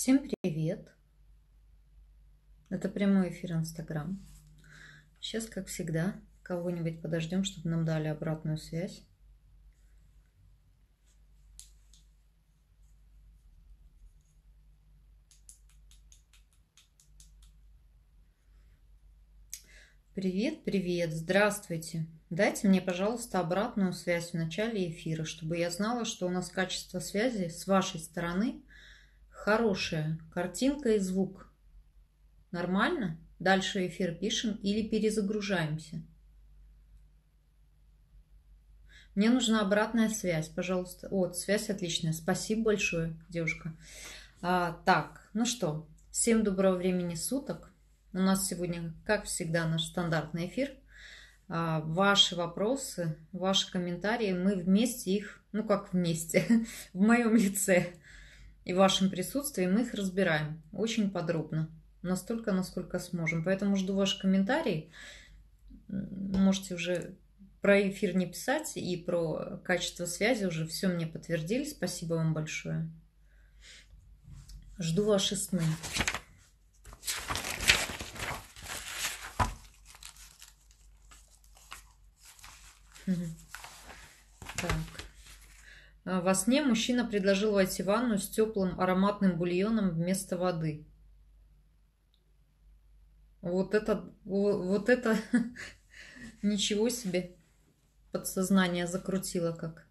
Всем привет! Это прямой эфир Инстаграм. Сейчас, как всегда, кого-нибудь подождем, чтобы нам дали обратную связь. Привет, привет, здравствуйте. Дайте мне, пожалуйста, обратную связь в начале эфира, чтобы я знала, что у нас качество связи с вашей стороны – Хорошая. Картинка и звук. Нормально? Дальше эфир пишем или перезагружаемся? Мне нужна обратная связь, пожалуйста. Вот, связь отличная. Спасибо большое, девушка. А, так, ну что, всем доброго времени суток. У нас сегодня, как всегда, наш стандартный эфир. А, ваши вопросы, ваши комментарии, мы вместе их, ну как вместе, в моем лице и в вашем присутствии мы их разбираем очень подробно. Настолько, насколько сможем. Поэтому жду ваши комментарии. Можете уже про эфир не писать и про качество связи уже все мне подтвердили. Спасибо вам большое. Жду ваши сны. Э, во сне мужчина предложил войти в ванну с теплым ароматным бульоном вместо воды. Вот это, вот это ничего себе подсознание закрутило как.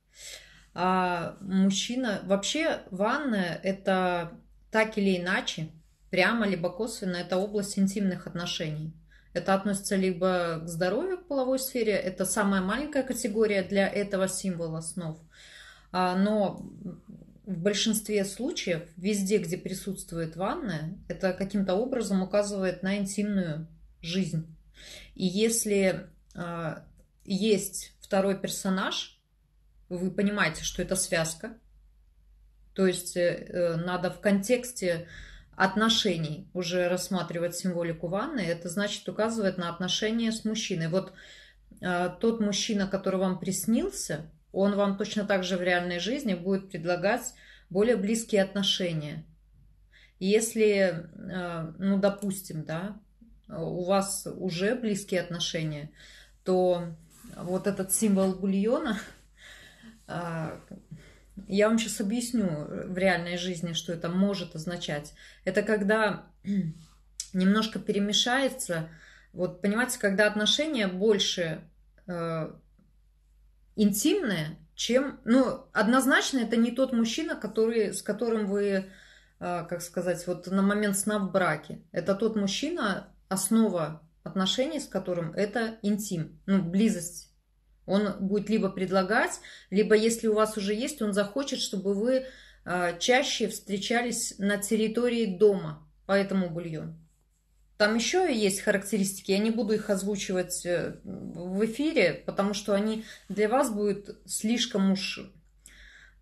А мужчина, вообще ванная это так или иначе, прямо либо косвенно, это область интимных отношений. Это относится либо к здоровью, к половой сфере, это самая маленькая категория для этого символа снов, а, но в большинстве случаев, везде, где присутствует ванная, это каким-то образом указывает на интимную жизнь. И если э, есть второй персонаж, вы понимаете, что это связка, то есть э, э надо в контексте отношений уже рассматривать символику ванны, это значит указывает на отношения с мужчиной. Вот э, тот мужчина, который вам приснился, он вам точно так же в реальной жизни будет предлагать более близкие отношения. Если, э, ну, допустим, да, у вас уже близкие отношения, то вот этот символ бульона, э, я вам сейчас объясню в реальной жизни, что это может означать. Это когда немножко перемешается, вот понимаете, когда отношения больше э, интимное, чем... Ну, однозначно это не тот мужчина, который, с которым вы, а, как сказать, вот на момент сна в браке. Это тот мужчина, основа отношений с которым это интим, ну, близость. Он будет либо предлагать, либо если у вас уже есть, он захочет, чтобы вы а, чаще встречались на территории дома, поэтому бульон. Там еще есть характеристики, я не буду их озвучивать э, в эфире, потому что они для вас будут слишком уж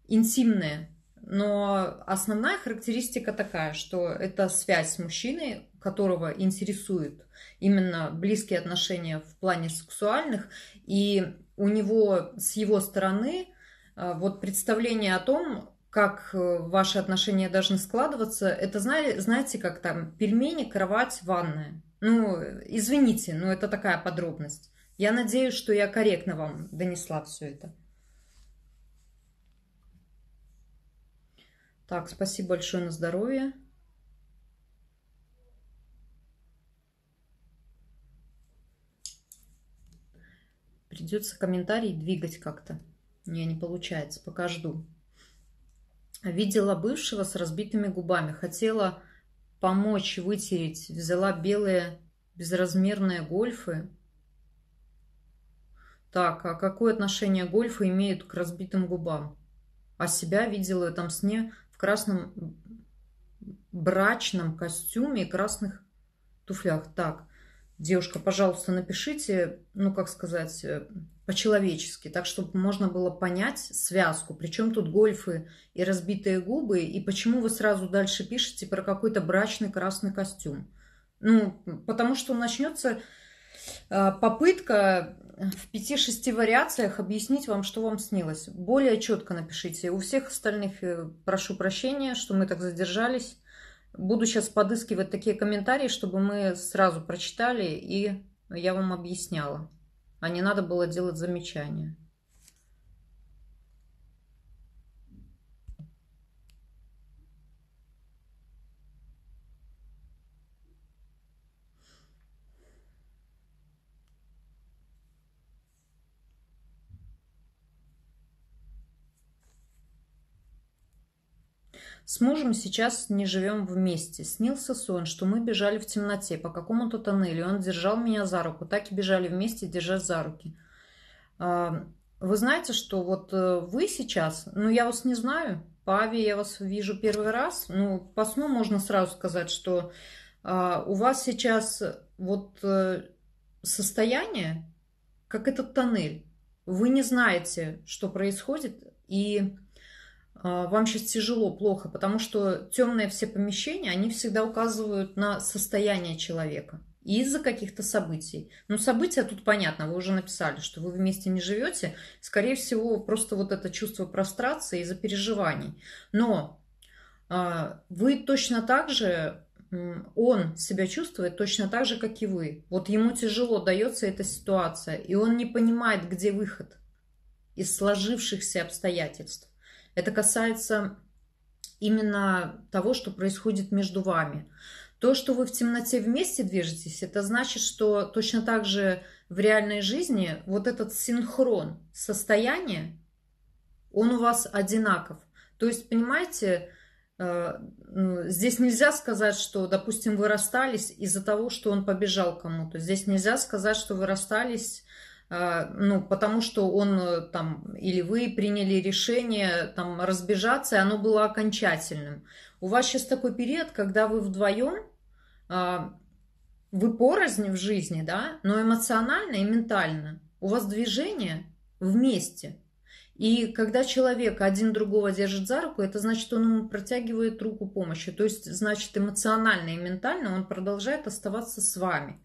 интимные. Но основная характеристика такая, что это связь с мужчиной, которого интересуют именно близкие отношения в плане сексуальных, и у него с его стороны э, вот представление о том, как э, ваши отношения должны складываться, это знаете, как там пельмени, кровать, ванная. Ну, извините, но это такая подробность. Я надеюсь, что я корректно вам донесла все это. Так, спасибо большое на здоровье. Придется комментарий двигать как-то. У не получается, пока жду. Видела бывшего с разбитыми губами. Хотела помочь вытереть. Взяла белые безразмерные гольфы. Так, а какое отношение гольфы имеют к разбитым губам? А себя видела в этом сне в красном брачном костюме и красных туфлях. Так, девушка, пожалуйста, напишите, ну, как сказать, э, по-человечески, так, чтобы можно было понять связку, причем тут гольфы и разбитые губы, и почему вы сразу дальше пишете про какой-то брачный красный костюм. Ну, потому что начнется а, попытка в 5-6 вариациях объяснить вам, что вам снилось. Более четко напишите. У всех остальных э, прошу прощения, что мы так задержались. Буду сейчас подыскивать такие комментарии, чтобы мы сразу прочитали и я вам объясняла, а не надо было делать замечания. С мужем сейчас не живем вместе. Снился сон, что мы бежали в темноте по какому-то тоннелю. Он держал меня за руку. Так и бежали вместе, держась за руки. А, вы знаете, что вот э, вы сейчас, ну я вас не знаю, по Ави я вас вижу первый раз, ну по сну можно сразу сказать, что а, у вас сейчас вот э, состояние, как этот тоннель. Вы не знаете, что происходит, и а, вам сейчас тяжело, плохо, потому что темные все помещения, они всегда указывают на состояние человека из-за каких-то событий. Ну, события тут понятно, вы уже написали, что вы вместе не живете. Скорее всего, просто вот это чувство прострации из-за переживаний. Но а, вы точно так же, он себя чувствует точно так же, как и вы. Вот ему тяжело дается эта ситуация, и он не понимает, где выход из сложившихся обстоятельств. Это касается именно того, что происходит между вами. То, что вы в темноте вместе движетесь, это значит, что точно так же в реальной жизни вот этот синхрон состояния, он у вас одинаков. То есть, понимаете, э, ну, здесь нельзя сказать, что, допустим, вы расстались из-за того, что он побежал кому-то. Здесь нельзя сказать, что вы расстались а, ну, потому что он э, там, или вы приняли решение там разбежаться, и оно было окончательным. У вас сейчас такой период, когда вы вдвоем, а, вы порознь в жизни, да, но эмоционально и ментально у вас движение вместе. И когда человек один другого держит за руку, это значит, он ему протягивает руку помощи. То есть, значит, эмоционально и ментально он продолжает оставаться с вами –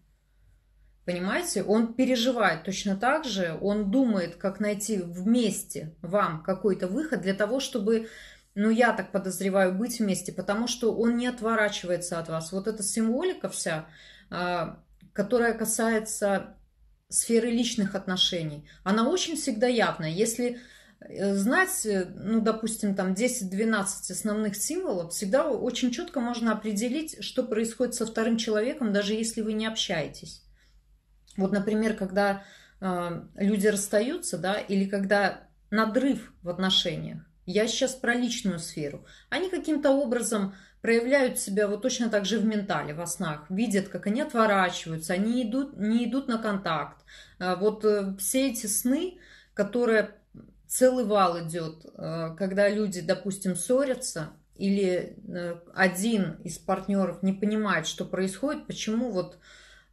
Понимаете, он переживает точно так же, он думает, как найти вместе вам какой-то выход для того, чтобы, ну я так подозреваю, быть вместе, потому что он не отворачивается от вас. Вот эта символика вся, а, которая касается сферы личных отношений, она очень всегда явная. Если э, знать, э, ну, допустим, там 10-12 основных символов, всегда очень четко можно определить, что происходит со вторым человеком, даже если вы не общаетесь. Вот, например, когда э, люди расстаются, да, или когда надрыв в отношениях, я сейчас про личную сферу, они каким-то образом проявляют себя вот точно так же в ментале, во снах, видят, как они отворачиваются, они идут, не идут на контакт. Э, вот э, все эти сны, которые целый вал идет, а, когда люди, допустим, ссорятся, или э, один из партнеров не понимает, что происходит, почему вот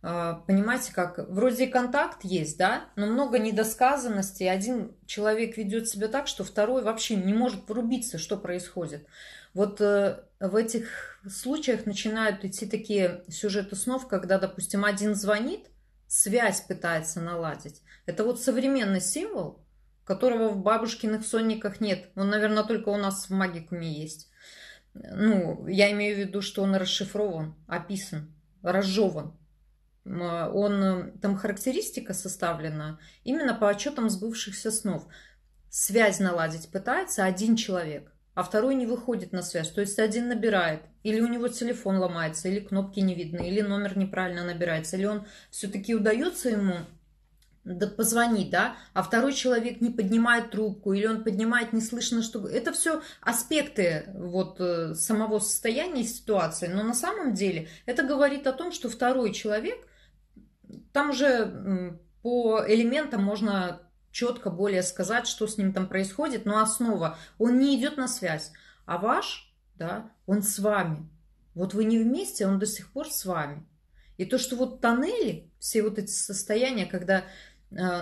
а, понимаете, как вроде и контакт есть, да, но много недосказанностей. Один человек ведет себя так, что второй вообще не может врубиться, что происходит. Вот э, в этих случаях начинают идти такие сюжеты снов, когда, допустим, один звонит, связь пытается наладить. Это вот современный символ, которого в бабушкиных сонниках нет. Он, наверное, только у нас в магикуме есть. Ну, я имею в виду, что он расшифрован, описан, разжеван. Э, он, э, там характеристика составлена именно по отчетам сбывшихся снов. Связь наладить пытается один человек, а второй не выходит на связь. То есть один набирает, или у него телефон ломается, или кнопки не видны, или номер неправильно набирается, или он все-таки удается ему позвонить, да, а второй человек не поднимает трубку, или он поднимает, не слышно, что... Это все аспекты вот э, самого состояния ситуации, но на самом деле это говорит о том, что второй человек – там уже по элементам можно четко более сказать, что с ним там происходит, но основа, он не идет на связь, а ваш, да, он с вами. Вот вы не вместе, он до сих пор с вами. И то, что вот тоннели, все вот эти состояния, когда, э,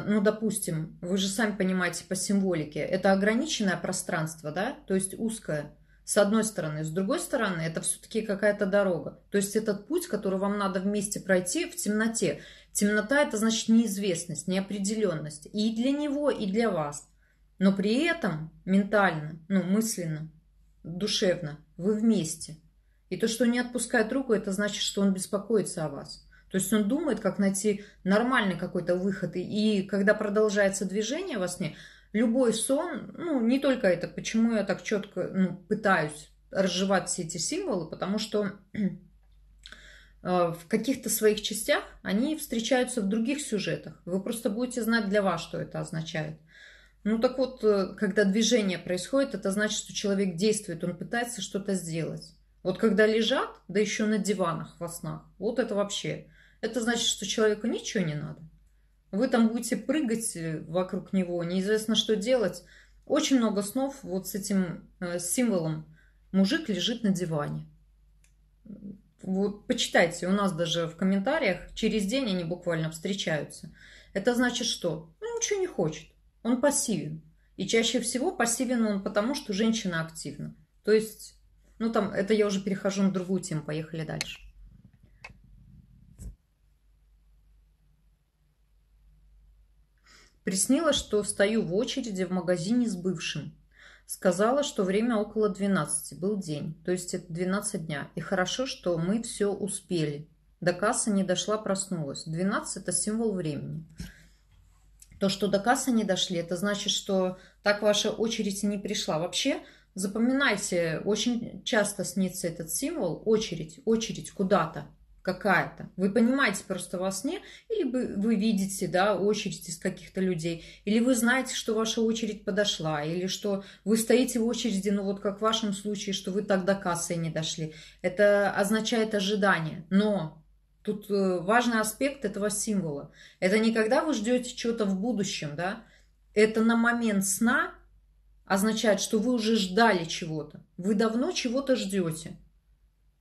ну, допустим, вы же сами понимаете по символике, это ограниченное пространство, да, то есть узкое, с одной стороны. С другой стороны, это все-таки какая-то дорога. То есть этот путь, который вам надо вместе пройти в темноте. Темнота – это значит неизвестность, неопределенность. И для него, и для вас. Но при этом ментально, ну, мысленно, душевно вы вместе. И то, что он не отпускает руку, это значит, что он беспокоится о вас. То есть он думает, как найти нормальный какой-то выход. И когда продолжается движение во сне, любой сон, ну, не только это, почему я так четко ну, пытаюсь разжевать все эти символы, потому что Э, в каких-то своих частях, они встречаются в других сюжетах. Вы просто будете знать для вас, что это означает. Ну так вот, э, когда движение происходит, это значит, что человек действует, он пытается что-то сделать. Вот когда лежат, да еще на диванах во снах, вот это вообще. Это значит, что человеку ничего не надо. Вы там будете прыгать э, вокруг него, неизвестно, что делать. Очень много снов вот с этим символом. Мужик лежит на диване вот почитайте, у нас даже в комментариях через день они буквально встречаются. Это значит что? Он ну, ничего не хочет. Он пассивен. И чаще всего пассивен он потому, что женщина активна. То есть, ну там, это я уже перехожу на другую тему, поехали дальше. Приснилось, что стою в очереди в магазине с бывшим сказала, что время около 12, был день, то есть это 12 дня. И хорошо, что мы все успели. До кассы не дошла, проснулась. 12 – это символ времени. То, что до кассы не дошли, это значит, что так ваша очередь не пришла. Вообще, запоминайте, очень часто снится этот символ – очередь, очередь куда-то какая-то. Вы понимаете просто во сне, или вы, вы видите, да, очередь из каких-то людей, или вы знаете, что ваша очередь подошла, или что вы стоите в очереди, ну вот как в вашем случае, что вы так до кассы не дошли. Это означает ожидание, но тут э, важный аспект этого символа. Это не когда вы ждете чего-то в будущем, да, это на момент сна означает, что вы уже ждали чего-то, вы давно чего-то ждете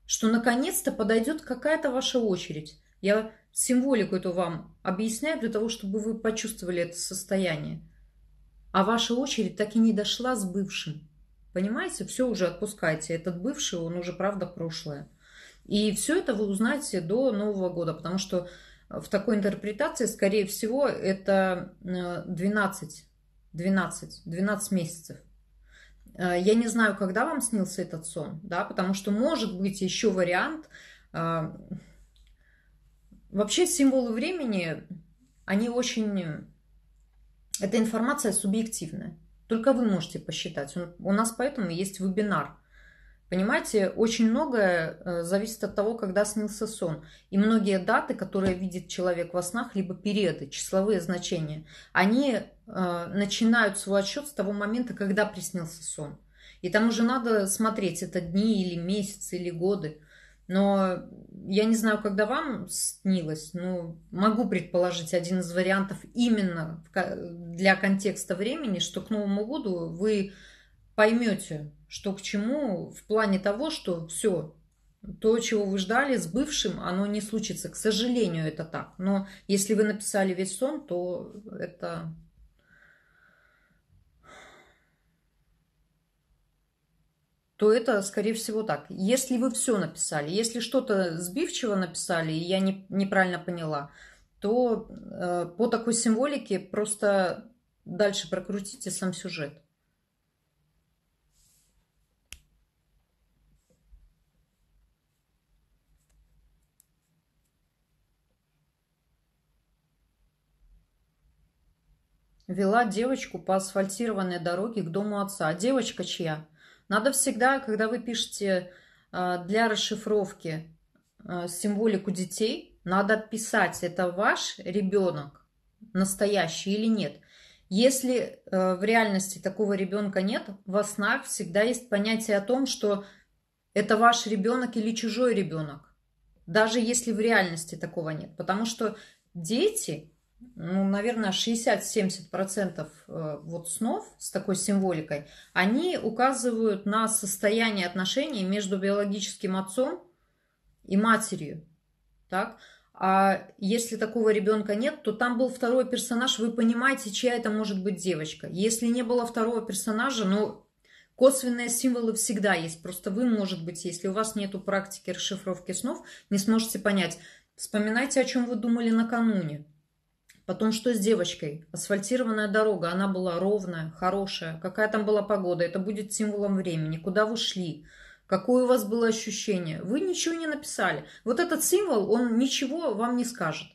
что наконец-то подойдет какая-то ваша очередь. Я символику эту вам объясняю для того, чтобы вы почувствовали это состояние. А ваша очередь так и не дошла с бывшим. Понимаете, все уже отпускайте. Этот бывший, он уже правда прошлое. И все это вы узнаете до Нового года, потому что э, в такой интерпретации, скорее всего, это 12, 12, 12 месяцев. Э, я не знаю, когда вам снился этот сон, да, потому что может быть еще вариант. Э, вообще символы времени, они очень... Эта информация субъективная. Только вы можете посчитать. У нас поэтому есть вебинар – Понимаете, очень многое э, зависит от того, когда снился сон. И многие даты, которые видит человек во снах, либо периоды, числовые значения, они э, начинают свой отсчет с того момента, когда приснился сон. И там уже надо смотреть, это дни или месяцы, или годы. Но я не знаю, когда вам снилось, но могу предположить один из вариантов именно для контекста времени, что к Новому году вы поймете, что к чему в плане того, что все, то, чего вы ждали с бывшим, оно не случится. К сожалению, это так. Но если вы написали весь сон, то это... то это, скорее всего, так. Если вы все написали, если что-то сбивчиво написали, и я не, неправильно поняла, то э, по такой символике просто дальше прокрутите сам сюжет. Вела девочку по асфальтированной дороге к дому отца. А девочка чья? Надо всегда, когда вы пишете а, для расшифровки а, символику детей, надо писать, это ваш ребенок настоящий или нет. Если э, в реальности такого ребенка нет, во снах всегда есть понятие о том, что это ваш ребенок или чужой ребенок. Даже если в реальности такого нет. Потому что дети ну, наверное, 60-70% э, вот снов с такой символикой, они указывают на состояние отношений между биологическим отцом и матерью. Так? А если такого ребенка нет, то там был второй персонаж, вы понимаете, чья это может быть девочка. Если не было второго персонажа, ну, косвенные символы всегда есть. Просто вы, может быть, если у вас нет практики расшифровки снов, не сможете понять. Вспоминайте, о чем вы думали накануне Потом что с девочкой? Асфальтированная дорога, она была ровная, хорошая. Какая там была погода? Это будет символом времени. Куда вы шли? Какое у вас было ощущение? Вы ничего не написали. Вот этот символ, он ничего вам не скажет.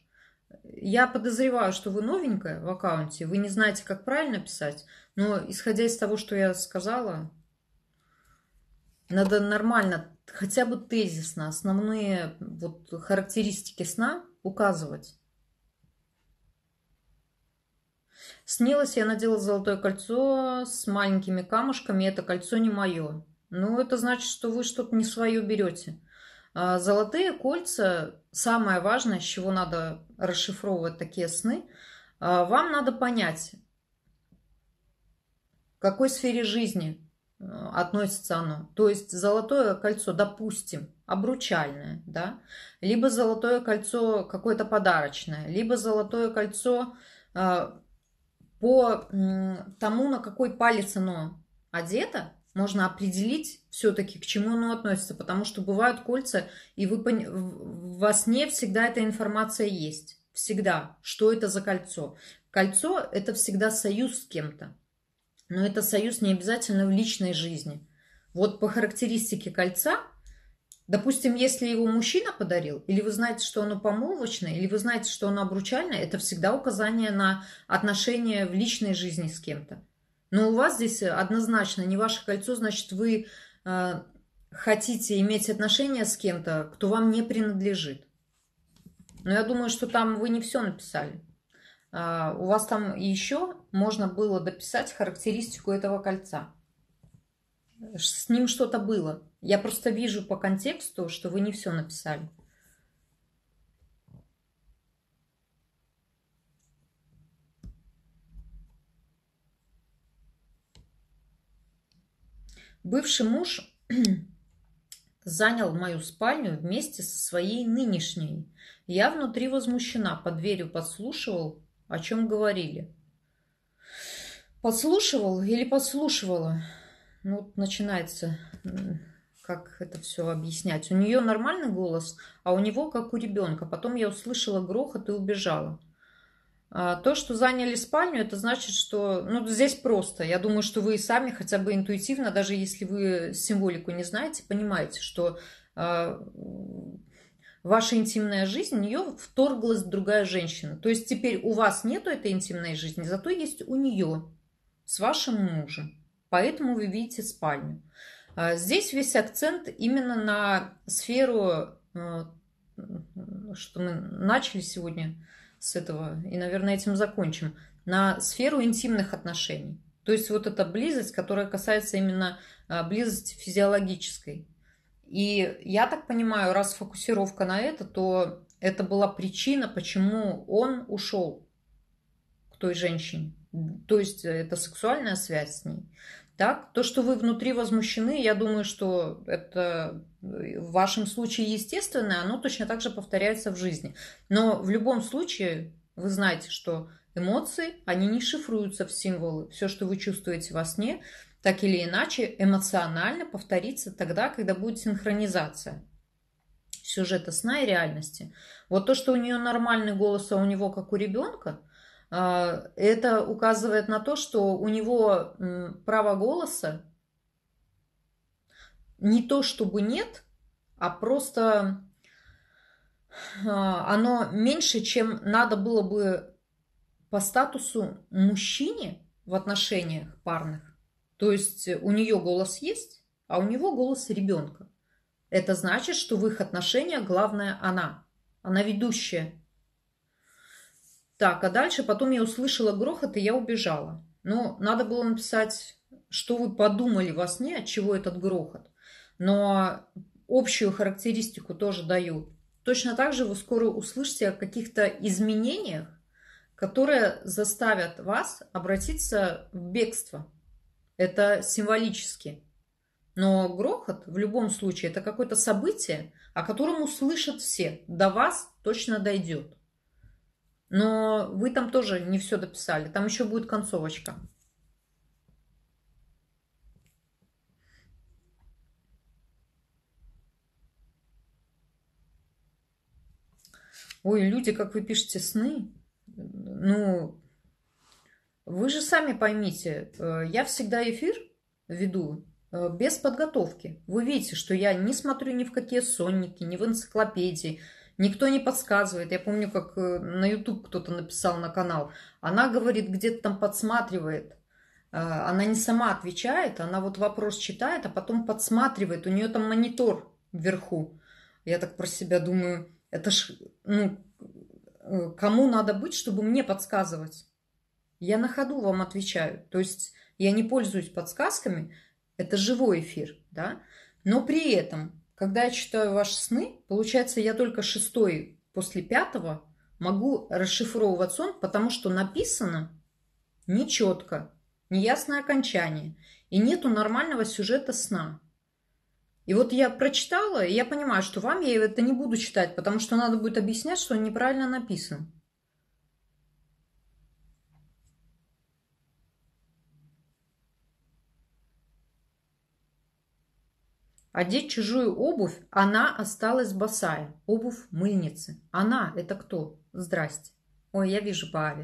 Я подозреваю, что вы новенькая в аккаунте, вы не знаете, как правильно писать, но исходя из того, что я сказала, надо нормально, хотя бы тезисно, основные вот характеристики сна указывать. Снилось, я надела золотое кольцо с маленькими камушками, это кольцо не мое. Ну, это значит, что вы что-то не свое берете. А, золотые кольца, самое важное, с чего надо расшифровывать такие сны, а, вам надо понять, к какой сфере жизни э, относится оно. То есть золотое кольцо, допустим, обручальное, да, либо золотое кольцо какое-то подарочное, либо золотое кольцо э, по тому, на какой палец оно одето, можно определить все-таки, к чему оно относится, потому что бывают кольца, и вы пон... у вас не всегда эта информация есть. Всегда. Что это за кольцо? Кольцо – это всегда союз с кем-то. Но это союз не обязательно в личной жизни. Вот по характеристике кольца – Допустим, если его мужчина подарил, или вы знаете, что оно помолвочное, или вы знаете, что оно обручальное, это всегда указание на отношения в личной жизни с кем-то. Но у вас здесь однозначно не ваше кольцо, значит, вы э, хотите иметь отношения с кем-то, кто вам не принадлежит. Но я думаю, что там вы не все написали. Э, у вас там еще можно было дописать характеристику этого кольца. С ним что-то было. Я просто вижу по контексту, что вы не все написали. Бывший муж занял мою спальню вместе со своей нынешней. Я внутри возмущена, под дверью подслушивал, о чем говорили. Подслушивал или подслушивала? Ну, начинается, как это все объяснять. У нее нормальный голос, а у него как у ребенка. Потом я услышала грохот и убежала. А, то, что заняли спальню, это значит, что... Ну, здесь просто. Я думаю, что вы сами хотя бы интуитивно, даже если вы символику не знаете, понимаете, что а, ваша интимная жизнь, в нее вторглась другая женщина. То есть теперь у вас нету этой интимной жизни, зато есть у нее с вашим мужем. Поэтому вы видите спальню. А, здесь весь акцент именно на сферу, э, что мы начали сегодня с этого, и, наверное, этим закончим, на сферу интимных отношений. То есть вот эта близость, которая касается именно а, близости физиологической. И я так понимаю, раз фокусировка на это, то это была причина, почему он ушел к той женщине. То есть это сексуальная связь с ней. Так? То, что вы внутри возмущены, я думаю, что это э, в вашем случае естественно, оно точно так же повторяется в жизни. Но в любом случае вы знаете, что эмоции, они не шифруются в символы. Все, что вы чувствуете во сне, так или иначе эмоционально повторится тогда, когда будет синхронизация сюжета сна и реальности. Вот то, что у нее нормальный голос, а у него как у ребенка, а, это указывает на то, что у него право голоса не то чтобы нет, а просто а, оно меньше, чем надо было бы по статусу мужчине в отношениях парных. То есть у нее голос есть, а у него голос ребенка. Это значит, что в их отношениях главная она, она ведущая. Так, а дальше потом я услышала грохот, и я убежала. Но надо было написать, что вы подумали во сне, от чего этот грохот. Но общую характеристику тоже даю. Точно так же вы скоро услышите о каких-то изменениях, которые заставят вас обратиться в бегство. Это символически. Но грохот в любом случае это какое-то событие, о котором услышат все, до вас точно дойдет. Но вы там тоже не все дописали. Там еще будет концовочка. Ой, люди, как вы пишете сны, ну, вы же сами поймите, э, я всегда эфир веду э, без подготовки. Вы видите, что я не смотрю ни в какие сонники, ни в энциклопедии. Никто не подсказывает. Я помню, как э, на YouTube кто-то написал на канал. Она говорит, где-то там подсматривает. Э, она не сама отвечает, она вот вопрос читает, а потом подсматривает. У нее там монитор вверху. Я так про себя думаю, это ж, ну, э, кому надо быть, чтобы мне подсказывать? Я на ходу вам отвечаю. То есть я не пользуюсь подсказками, это живой эфир, да? Но при этом когда я читаю ваши сны, получается, я только шестой после пятого могу расшифровывать сон, потому что написано нечетко, неясное окончание, и нету нормального сюжета сна. И вот я прочитала, и я понимаю, что вам я это не буду читать, потому что надо будет объяснять, что он неправильно написан. Одеть чужую обувь, она осталась босая. Обувь мыльницы. Она – это кто? Здрасте. Ой, я вижу по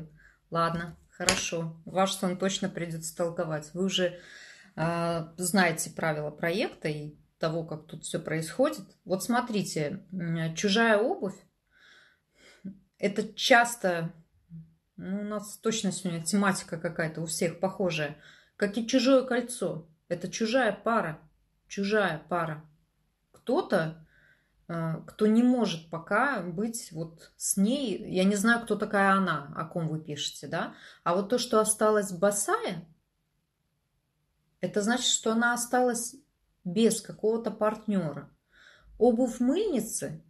Ладно, хорошо. Ваш сон точно придется толковать. Вы уже э, знаете правила проекта и того, как тут все происходит. Вот смотрите, чужая обувь – это часто… Ну, у нас точно сегодня тематика какая-то у всех похожая. Как и чужое кольцо. Это чужая пара чужая пара. Кто-то, э, кто не может пока быть вот с ней. Я не знаю, кто такая она, о ком вы пишете, да? А вот то, что осталась босая, это значит, что она осталась без какого-то партнера. Обувь мыльницы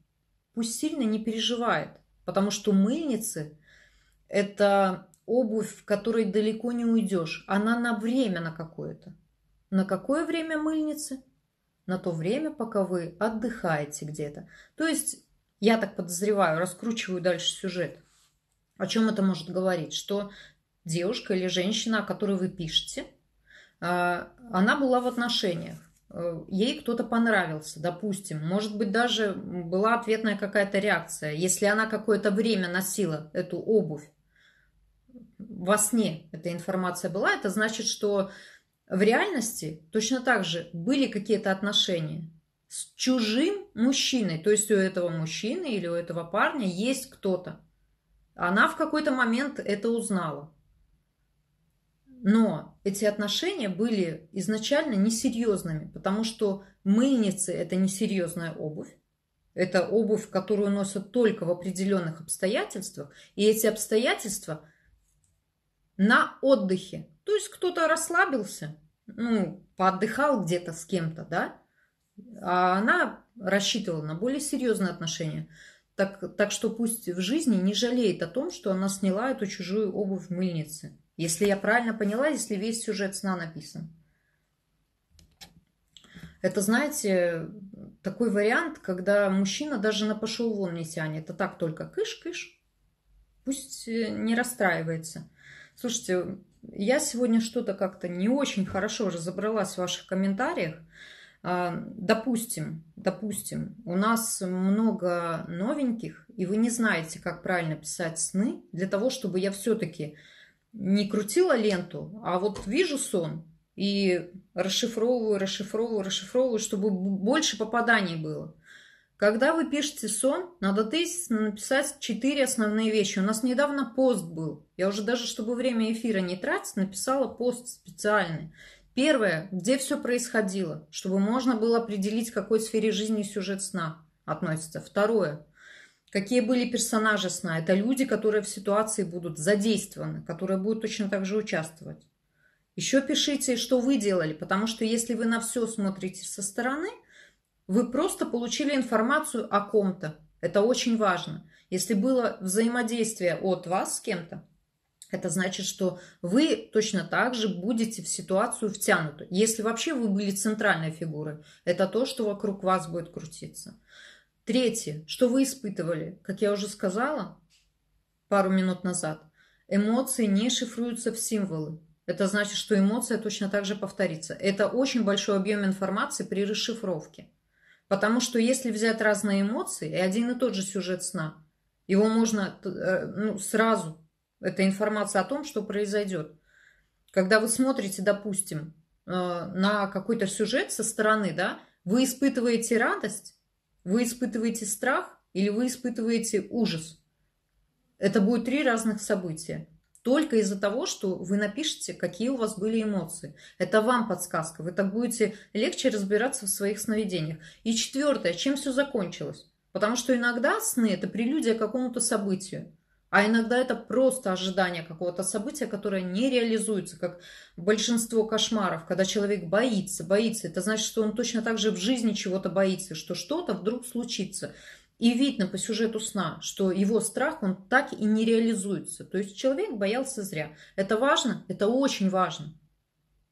пусть сильно не переживает, потому что мыльницы – это обувь, в которой далеко не уйдешь. Она на время на какое-то. На какое время мыльницы? На то время, пока вы отдыхаете где-то. То есть, я так подозреваю, раскручиваю дальше сюжет. О чем это может говорить? Что девушка или женщина, о которой вы пишете, а, она была в отношениях. Э, ей кто-то понравился, допустим. Может быть, даже была ответная какая-то реакция. Если она какое-то время носила эту обувь во сне, эта информация была, это значит, что в реальности точно так же были какие-то отношения с чужим мужчиной. То есть у этого мужчины или у этого парня есть кто-то. Она в какой-то момент это узнала. Но эти отношения были изначально несерьезными, потому что мыльницы – это несерьезная обувь. Это обувь, которую носят только в определенных обстоятельствах. И эти обстоятельства на отдыхе, то есть кто-то расслабился, ну, поотдыхал где-то с кем-то, да, а она рассчитывала на более серьезные отношения. Так, так что пусть в жизни не жалеет о том, что она сняла эту чужую обувь в мыльнице. Если я правильно поняла, если весь сюжет сна написан. Это, знаете, такой вариант, когда мужчина даже на пошел вон не тянет. Это а так только кыш-кыш. Пусть э, не расстраивается. Слушайте, я сегодня что-то как-то не очень хорошо разобралась в ваших комментариях. А, допустим, допустим, у нас много новеньких, и вы не знаете, как правильно писать сны, для того, чтобы я все-таки не крутила ленту, а вот вижу сон и расшифровываю, расшифровываю, расшифровываю, чтобы больше попаданий было. Когда вы пишете сон, надо тезисно написать четыре основные вещи. У нас недавно пост был. Я уже даже, чтобы время эфира не тратить, написала пост специальный. Первое, где все происходило, чтобы можно было определить, к какой сфере жизни сюжет сна относится. Второе, какие были персонажи сна. Это люди, которые в ситуации будут задействованы, которые будут точно так же участвовать. Еще пишите, что вы делали, потому что если вы на все смотрите со стороны – вы просто получили информацию о ком-то. Это очень важно. Если было взаимодействие от вас с кем-то, это значит, что вы точно так же будете в ситуацию втянуты. Если вообще вы были центральной фигурой, это то, что вокруг вас будет крутиться. Третье, что вы испытывали, как я уже сказала пару минут назад, эмоции не шифруются в символы. Это значит, что эмоция точно так же повторится. Это очень большой объем информации при расшифровке. Потому что если взять разные эмоции и один и тот же сюжет сна, его можно э, ну, сразу, это информация о том, что произойдет. Когда вы смотрите, допустим, э, на какой-то сюжет со стороны, да, вы испытываете радость, вы испытываете страх или вы испытываете ужас. Это будет три разных события только из-за того, что вы напишете, какие у вас были эмоции. Это вам подсказка, вы так будете легче разбираться в своих сновидениях. И четвертое, чем все закончилось? Потому что иногда сны – это прелюдия к какому-то событию. А иногда это просто ожидание какого-то события, которое не реализуется, как большинство кошмаров, когда человек боится, боится. Это значит, что он точно так же в жизни чего-то боится, что что-то вдруг случится. И видно по сюжету сна, что его страх, он так и не реализуется. То есть человек боялся зря. Это важно, это очень важно.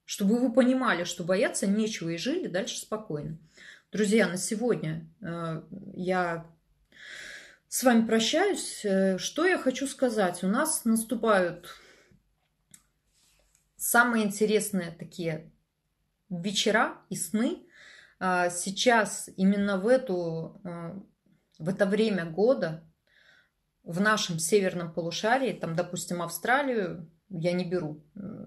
Чтобы вы понимали, что бояться нечего и жили дальше спокойно. Друзья, на сегодня э, я с вами прощаюсь. Э, что я хочу сказать? У нас наступают самые интересные такие вечера и сны. А, сейчас именно в эту э, в это время года в нашем северном полушарии, там, допустим, Австралию я не беру,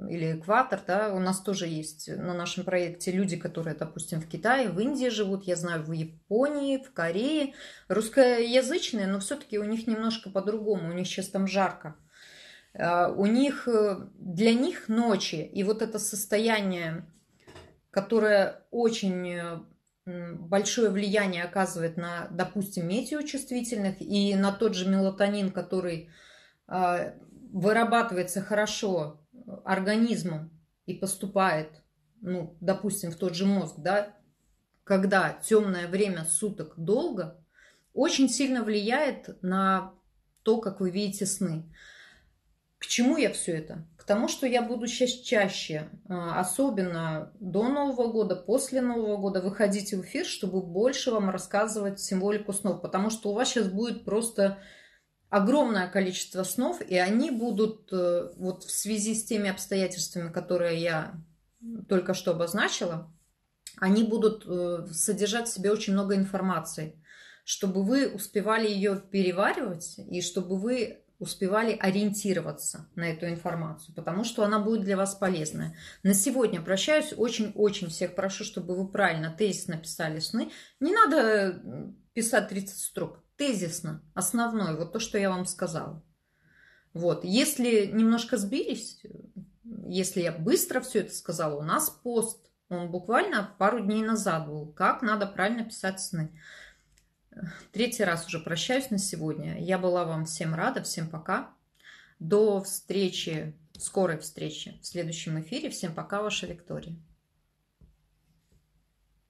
или экватор, да, у нас тоже есть на нашем проекте люди, которые, допустим, в Китае, в Индии живут, я знаю, в Японии, в Корее, русскоязычные, но все-таки у них немножко по-другому, у них сейчас там жарко. А, у них, э, для них ночи и вот это состояние, которое очень э, большое влияние оказывает на, допустим, метеочувствительных и на тот же мелатонин, который а, вырабатывается хорошо организмом и поступает, ну, допустим, в тот же мозг, да, когда темное время суток долго, очень сильно влияет на то, как вы видите сны. К чему я все это? тому, что я буду сейчас чаще, э, особенно до Нового года, после Нового года, выходить в эфир, чтобы больше вам рассказывать символику снов, потому что у вас сейчас будет просто огромное количество снов, и они будут э, вот в связи с теми обстоятельствами, которые я только что обозначила, они будут э, содержать в себе очень много информации, чтобы вы успевали ее переваривать и чтобы вы успевали ориентироваться на эту информацию, потому что она будет для вас полезная. На сегодня прощаюсь. Очень-очень всех прошу, чтобы вы правильно тезисно писали сны. Не надо писать 30 строк. Тезисно, основное, вот то, что я вам сказала. Вот, если немножко сбились, если я быстро все это сказала, у нас пост, он буквально пару дней назад был, как надо правильно писать сны. Третий раз уже прощаюсь на сегодня. Я была вам всем рада, всем пока. До встречи, скорой встречи в следующем эфире. Всем пока, ваша Виктория.